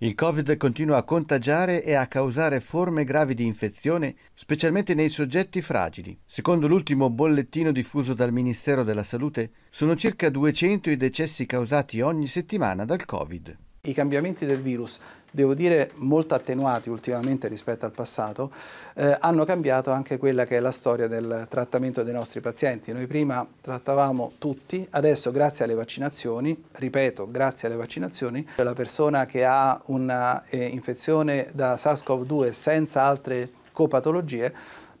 Il Covid continua a contagiare e a causare forme gravi di infezione, specialmente nei soggetti fragili. Secondo l'ultimo bollettino diffuso dal Ministero della Salute, sono circa 200 i decessi causati ogni settimana dal Covid i cambiamenti del virus, devo dire molto attenuati ultimamente rispetto al passato, eh, hanno cambiato anche quella che è la storia del trattamento dei nostri pazienti. Noi prima trattavamo tutti, adesso grazie alle vaccinazioni, ripeto, grazie alle vaccinazioni, la persona che ha un'infezione eh, da SARS-CoV-2 senza altre copatologie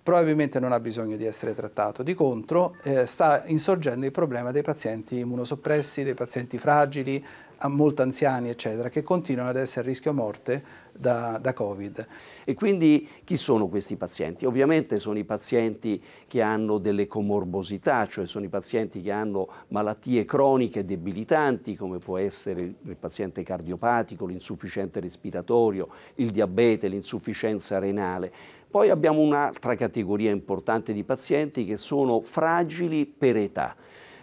probabilmente non ha bisogno di essere trattato. Di contro eh, sta insorgendo il problema dei pazienti immunosoppressi, dei pazienti fragili, molto anziani, eccetera, che continuano ad essere a rischio morte da, da, Covid. E quindi chi sono questi pazienti? Ovviamente sono i pazienti che hanno delle comorbosità, cioè sono i pazienti che hanno malattie croniche debilitanti, come può essere il, il paziente cardiopatico, l'insufficiente respiratorio, il diabete, l'insufficienza renale. Poi abbiamo un'altra categoria importante di pazienti che sono fragili per età.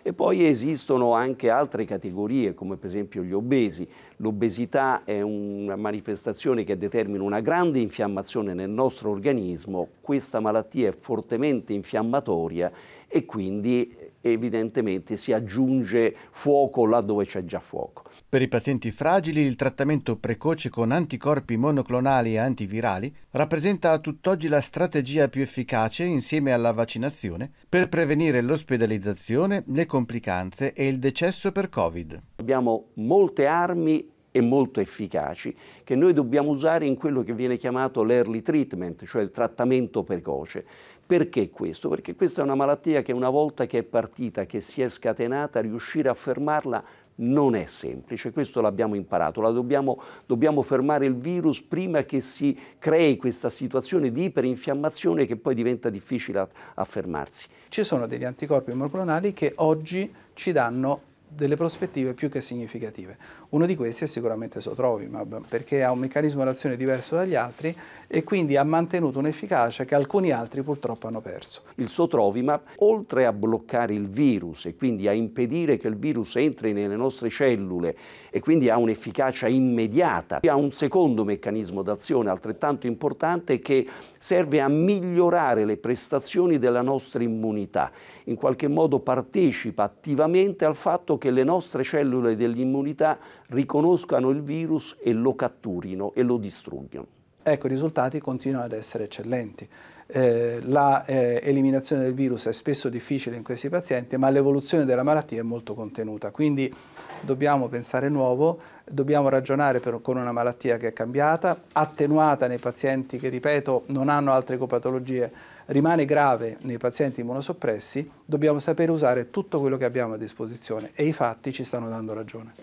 E poi esistono anche altre categorie, come per esempio gli obesi. L'obesità è una manifestazione che determina una grande infiammazione nel nostro organismo. Questa malattia è fortemente infiammatoria e quindi evidentemente si aggiunge fuoco laddove c'è già fuoco. Per i pazienti fragili il trattamento precoce con anticorpi monoclonali e antivirali rappresenta a tutt'oggi la strategia più efficace insieme alla vaccinazione per prevenire l'ospedalizzazione, le complicanze e il decesso per Covid. Abbiamo molte armi e molto efficaci che noi dobbiamo usare in quello che viene chiamato l'early treatment, cioè il trattamento precoce. Perché questo? Perché questa è una malattia che una volta che è partita, che si è scatenata, riuscire a fermarla non è semplice, questo l'abbiamo imparato, la dobbiamo, dobbiamo, fermare il virus prima che si crei questa situazione di iperinfiammazione che poi diventa difficile a, a fermarsi. Ci sono degli anticorpi monoclonali che oggi ci danno delle prospettive più che significative. Uno di questi è sicuramente Sotrovimab, perché ha un meccanismo d'azione diverso dagli altri e quindi ha mantenuto un'efficacia che alcuni altri purtroppo hanno perso. Il Sotrovimab, oltre a bloccare il virus e quindi a impedire che il virus entri nelle nostre cellule e quindi ha un'efficacia immediata, ha un secondo meccanismo d'azione altrettanto importante che serve a migliorare le prestazioni della nostra immunità. In qualche modo partecipa attivamente al fatto che che le nostre cellule dell'immunità riconoscano il virus e lo catturino e lo distruggano. Ecco, i risultati continuano ad essere eccellenti. Eh, la eh, eliminazione del virus è spesso difficile in questi pazienti, ma l'evoluzione della malattia è molto contenuta. Quindi dobbiamo pensare nuovo, dobbiamo ragionare per, con una malattia che è cambiata, attenuata nei pazienti che, ripeto, non hanno altre ecopatologie rimane grave nei pazienti immunosoppressi, dobbiamo sapere usare tutto quello che abbiamo a disposizione e i fatti ci stanno dando ragione.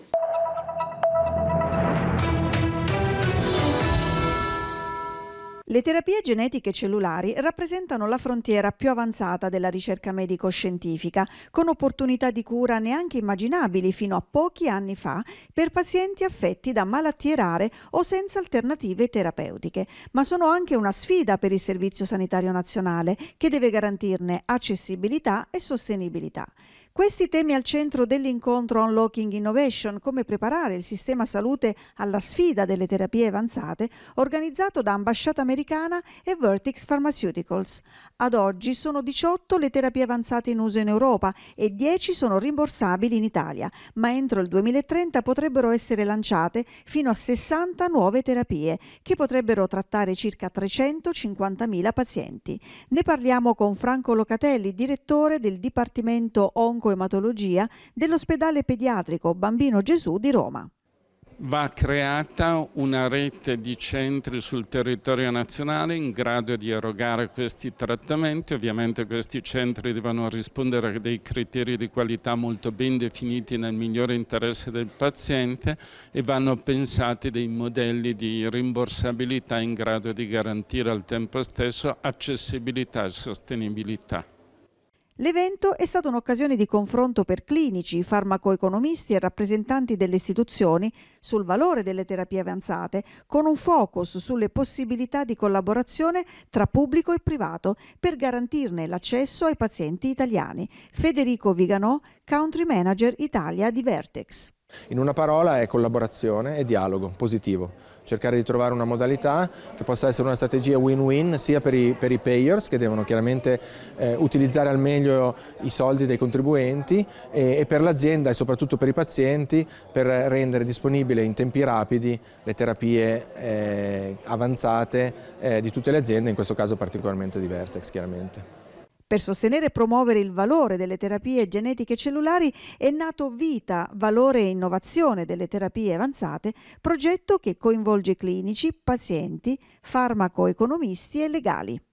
Le terapie genetiche cellulari rappresentano la frontiera più avanzata della ricerca medico-scientifica, con opportunità di cura neanche immaginabili fino a pochi anni fa per pazienti affetti da malattie rare o senza alternative terapeutiche, ma sono anche una sfida per il Servizio Sanitario Nazionale che deve garantirne accessibilità e sostenibilità. Questi temi al centro dell'incontro Unlocking Innovation, come preparare il sistema salute alla sfida delle terapie avanzate, organizzato da Ambasciata americana e Vertex Pharmaceuticals. Ad oggi sono 18 le terapie avanzate in uso in Europa e 10 sono rimborsabili in Italia, ma entro il 2030 potrebbero essere lanciate fino a 60 nuove terapie che potrebbero trattare circa 350.000 pazienti. Ne parliamo con Franco Locatelli, direttore del Dipartimento Oncoematologia dell'ospedale pediatrico Bambino Gesù di Roma va creata una rete di centri sul territorio nazionale in grado di erogare questi trattamenti. Ovviamente questi centri devono rispondere a dei criteri di qualità molto ben definiti nel migliore interesse del paziente e vanno pensati dei modelli di rimborsabilità in grado di garantire al tempo stesso accessibilità e sostenibilità. L'evento è stato un'occasione di confronto per clinici, farmacoeconomisti e rappresentanti delle istituzioni sul valore delle terapie avanzate, con un focus sulle possibilità di collaborazione tra pubblico e privato per garantirne l'accesso ai pazienti italiani. Federico Viganò, Country Manager Italia di Vertex. In una parola è collaborazione e dialogo positivo, cercare di trovare una modalità che possa essere una strategia win-win sia per i, per i, payers che devono chiaramente eh, utilizzare al meglio i soldi dei contribuenti e, e per l'azienda e soprattutto per i pazienti per rendere disponibile in tempi rapidi le terapie eh, avanzate eh, di tutte le aziende, in questo caso particolarmente di Vertex chiaramente. Per sostenere e promuovere il valore delle terapie genetiche cellulari è nato Vita, valore e innovazione delle terapie avanzate, progetto che coinvolge clinici, pazienti, farmaco-economisti e legali.